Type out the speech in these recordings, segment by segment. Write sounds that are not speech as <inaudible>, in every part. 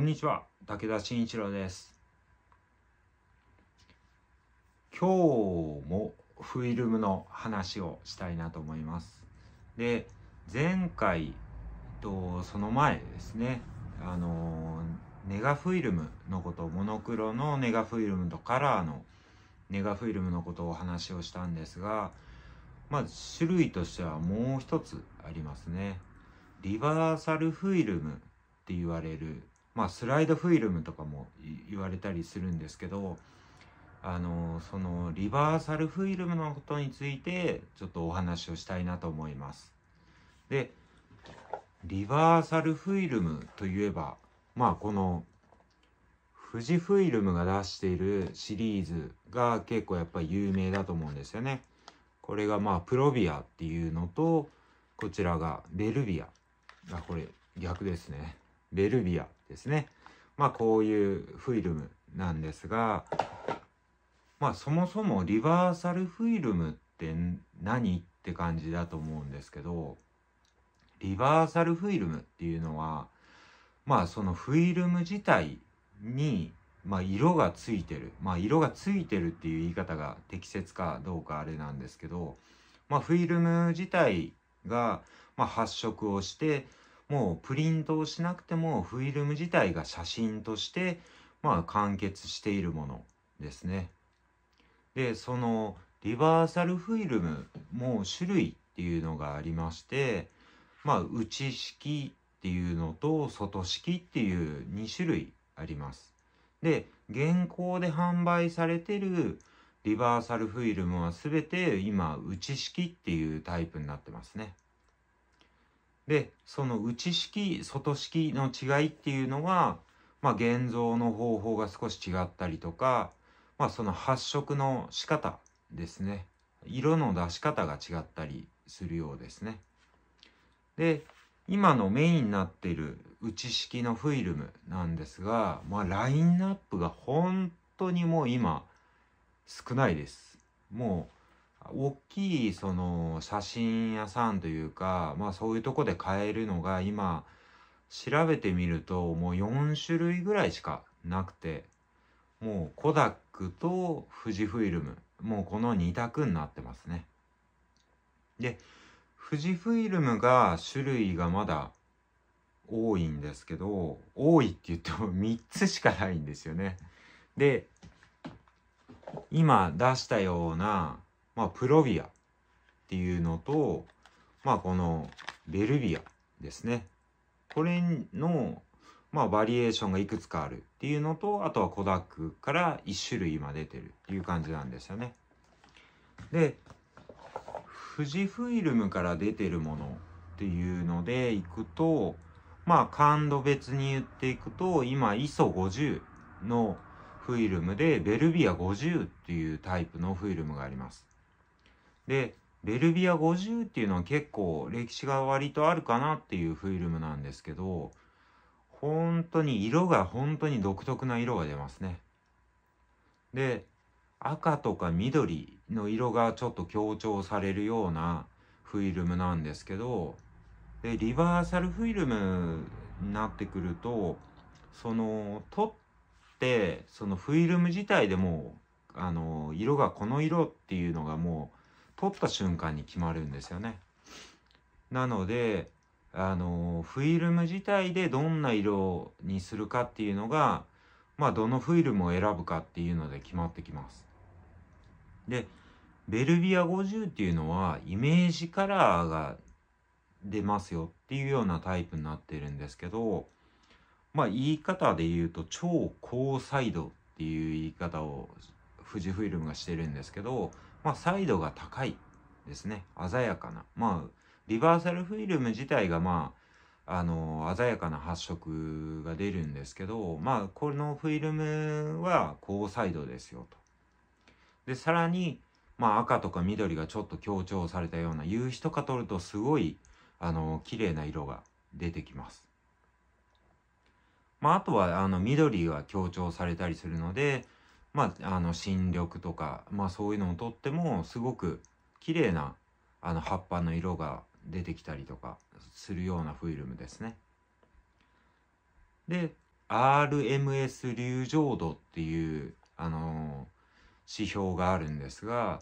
こんにちは、武田真一郎です。今日もフィルムの話をしたいなと思います。で、前回とその前ですね、あの、ネガフィルムのこと、モノクロのネガフィルムとカラーのネガフィルムのことをお話をしたんですが、まあ、種類としてはもう一つありますね。リバーサルフィルムって言われるまあ、スライドフィルムとかも言われたりするんですけどあのそのリバーサルフィルムのことについてちょっとお話をしたいなと思います。でリバーサルフィルムといえばまあこの富士フイルムが出しているシリーズが結構やっぱ有名だと思うんですよね。これがまあプロビアっていうのとこちらがベルビアあこれ逆ですねベルビアですね。まあこういうフィルムなんですが、まあそもそもリバーサルフィルムって何って感じだと思うんですけど、リバーサルフィルムっていうのは、まあそのフィルム自体に、まあ、色がついてる。まあ色がついてるっていう言い方が適切かどうかあれなんですけど、まあフィルム自体が、まあ、発色をして、もうプリントをしなくてもフィルム自体が写真として、まあ、完結しているものですね。でそのリバーサルフィルムも種類っていうのがありまして、まあ、内式っていうのと外式っていう2種類あります。で現行で販売されてるリバーサルフィルムは全て今内式っていうタイプになってますね。で、その内式、外式の違いっていうのは、まあ、現像の方法が少し違ったりとか、まあ、その発色の仕方ですね。色の出し方が違ったりするようですね。で、今のメインになっている内式のフィルムなんですが、まあ、ラインナップが本当にもう今少ないです。もう大きいその写真屋さんというか、まあそういうとこで買えるのが今調べてみるともう4種類ぐらいしかなくて、もうコダックと富士フイルム、もうこの2択になってますね。で、富士フイルムが種類がまだ多いんですけど、多いって言っても3 <laughs> つしかないんですよね。で、今出したようなまあ、プロビアっていうのと、まあ、このベルビアですね。これの、まあ、バリエーションがいくつかあるっていうのと、あとはコダックから1種類今出てるっていう感じなんですよね。で、富士フイルムから出てるものっていうのでいくと、まあ感度別に言っていくと、今 ISO50 のフィルムでベルビア50っていうタイプのフィルムがあります。で、ベルビア50っていうのは結構歴史が割とあるかなっていうフィルムなんですけど、本当に色が本当に独特な色が出ますね。で、赤とか緑の色がちょっと強調されるようなフィルムなんですけど、で、リバーサルフィルムになってくると、その、撮って、そのフィルム自体でもう、あの、色がこの色っていうのがもう、取った瞬間に決まるんですよね。なので、あの、フィルム自体でどんな色にするかっていうのが、まあ、どのフィルムを選ぶかっていうので決まってきます。で、ベルビア50っていうのは、イメージカラーが出ますよっていうようなタイプになってるんですけど、まあ、言い方で言うと、超高彩度っていう言い方を富士フィルムがしてるんですけど、まあ、サイドが高いですね。鮮やかな。まあ、リバーサルフィルム自体が、まあ、あの、鮮やかな発色が出るんですけど、まあ、このフィルムは高サイドですよと。で、さらに、まあ、赤とか緑がちょっと強調されたような夕日とか撮るとすごい、あの、綺麗な色が出てきます。まあ、あとは、あの、緑が強調されたりするので、まあ、あの新緑とか、まあ、そういうのをとってもすごく綺麗なあな葉っぱの色が出てきたりとかするようなフィルムですね。で RMS 流浄度っていう、あのー、指標があるんですが、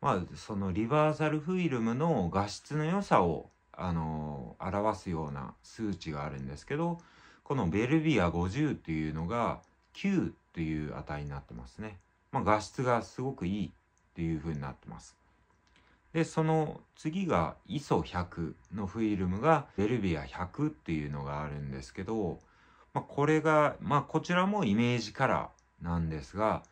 まあ、そのリバーサルフィルムの画質の良さを、あのー、表すような数値があるんですけどこのベルビア50っていうのが9という値になってますね。まあ、画質がすごくいいというふうになってます。で、その次が ISO100 のフィルムがベルビア100っていうのがあるんですけど、まあ、これが、まあ、こちらもイメージカラーなんですが、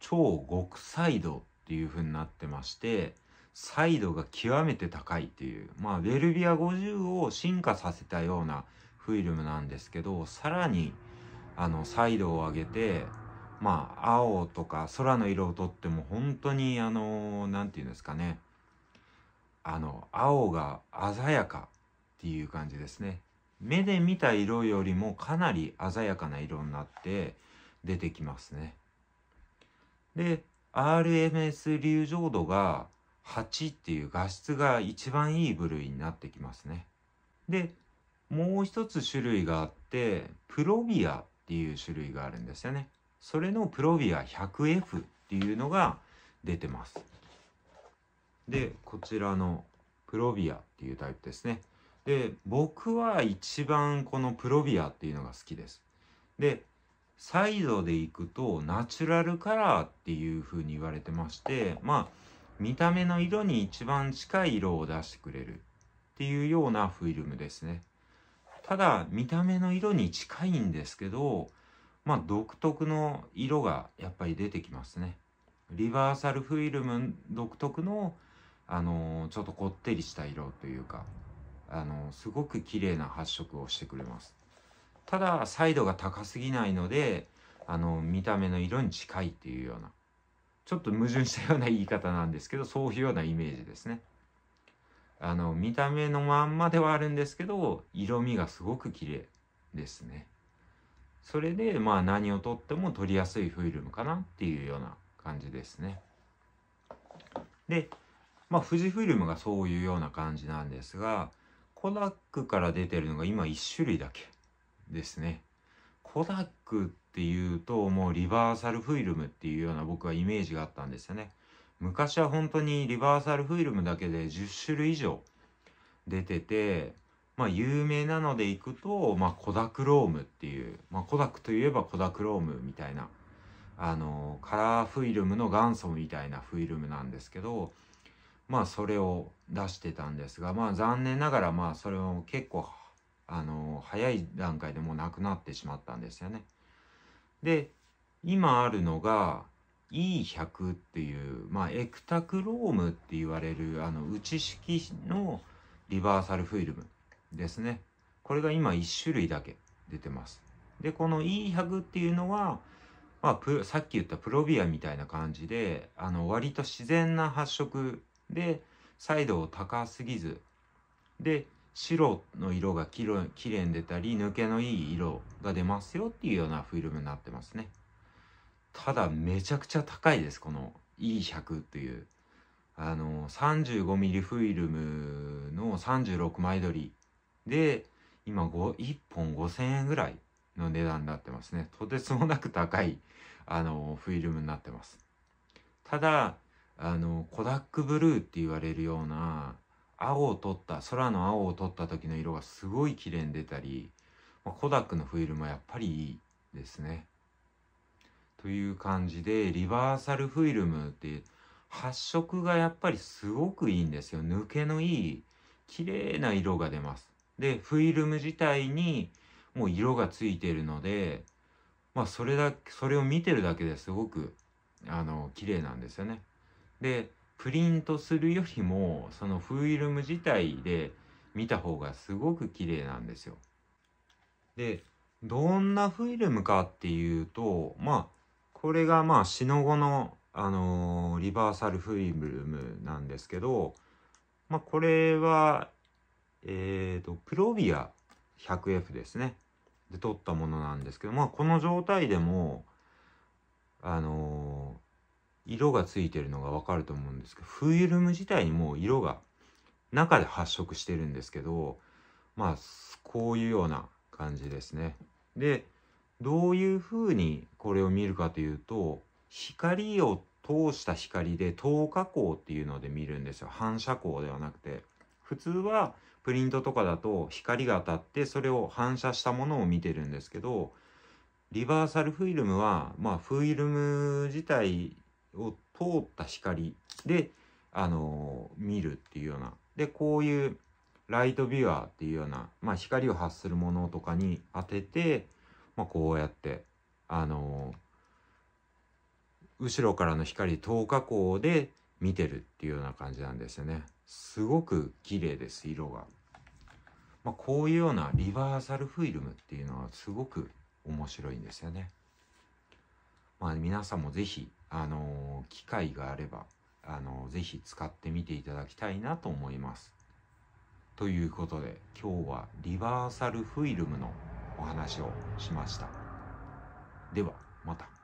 超極サイドっていう風になってまして、サイドが極めて高いっていう、まあ、ベルビア50を進化させたようなフィルムなんですけど、さらにあのサイドを上げてまあ青とか空の色をとっても本当にあの何て言うんですかねあの青が鮮やかっていう感じですね目で見た色よりもかなり鮮やかな色になって出てきますねで RMS 流浄度が8っていう画質が一番いい部類になってきますねでもう一つ種類があってプロビアっっていう種類があるんですよね。それのプロビア 100F っていうのが出てます。で、こちらのプロビアっていうタイプですね。で、僕は一番このプロビアっていうのが好きです。で、サイドで行くとナチュラルカラーっていう風に言われてまして、まあ、見た目の色に一番近い色を出してくれるっていうようなフィルムですね。ただ見た目の色に近いんですけどまあ独特の色がやっぱり出てきますねリバーサルフィルム独特のあのちょっとこってりした色というかあのすごく綺麗な発色をしてくれますただ彩度が高すぎないのであの見た目の色に近いっていうようなちょっと矛盾したような言い方なんですけどそういうようなイメージですね。あの、見た目のまんまではあるんですけど、色味がすごく綺麗ですね。それで、まあ何をとっても取りやすいフィルムかなっていうような感じですね。で、まあ富士フィルムがそういうような感じなんですが、コダックから出てるのが今1種類だけですね。コダックっていうともうリバーサルフィルムっていうような僕はイメージがあったんですよね。昔は本当にリバーサルフィルムだけで10種類以上出てて、まあ、有名なのでいくと、まあ、コダクロームっていう、まあ、コダクといえばコダクロームみたいな、あの、カラーフィルムの元祖みたいなフィルムなんですけど、まあ、それを出してたんですが、まあ、残念ながら、まあ、それを結構、あの、早い段階でもうなくなってしまったんですよね。で、今あるのが、E100 っていう、まあ、エクタクロームって言われるあの内式のリバーサルフィルムですね。これが今1種類だけ出てます。で、この E100 っていうのは、まあ、さっき言ったプロビアみたいな感じで、あの割と自然な発色で、彩度を高すぎず、で、白の色がきれいに出たり、抜けのいい色が出ますよっていうようなフィルムになってますね。ただめちゃくちゃ高いですこの E100 っていうあの 35mm フィルムの36枚撮りで今1本5000円ぐらいの値段になってますねとてつもなく高いあのフィルムになってますただあのコダックブルーって言われるような青を取った空の青を取った時の色がすごい綺麗に出たり、まコダックのフィルムはやっぱりいいですねという感じで、リバーサルフィルムっていう発色がやっぱりすごくいいんですよ。抜けのいい、綺麗な色が出ます。で、フィルム自体にもう色がついてるので、まあそれだけ、それを見てるだけですごく、あの、綺麗なんですよね。で、プリントするよりも、そのフィルム自体で見た方がすごく綺麗なんですよ。で、どんなフィルムかっていうと、まあ、これがまあ死の後の、あのー、リバーサルフィルムなんですけど、まあ、これは、えーと、プロビア 100F ですねで撮ったものなんですけど、まあ、この状態でも、あのー、色がついてるのが分かると思うんですけどフィルム自体にもう色が中で発色してるんですけどまあこういうような感じですね。でどういうふうにこれを見るかというと光を通した光で透過光っていうので見るんですよ反射光ではなくて普通はプリントとかだと光が当たってそれを反射したものを見てるんですけどリバーサルフィルムは、まあ、フィルム自体を通った光で、あのー、見るっていうようなでこういうライトビュアーっていうような、まあ、光を発するものとかに当ててまあ、こうやって、あのー、後ろからの光透過光で見てるっていうような感じなんですよね。すごく綺麗です、色が。まあ、こういうようなリバーサルフィルムっていうのはすごく面白いんですよね。まあ、皆さんもぜひ、あのー、機会があれば、あのー、ぜひ使ってみていただきたいなと思います。ということで、今日はリバーサルフィルムのお話をしました。ではまた。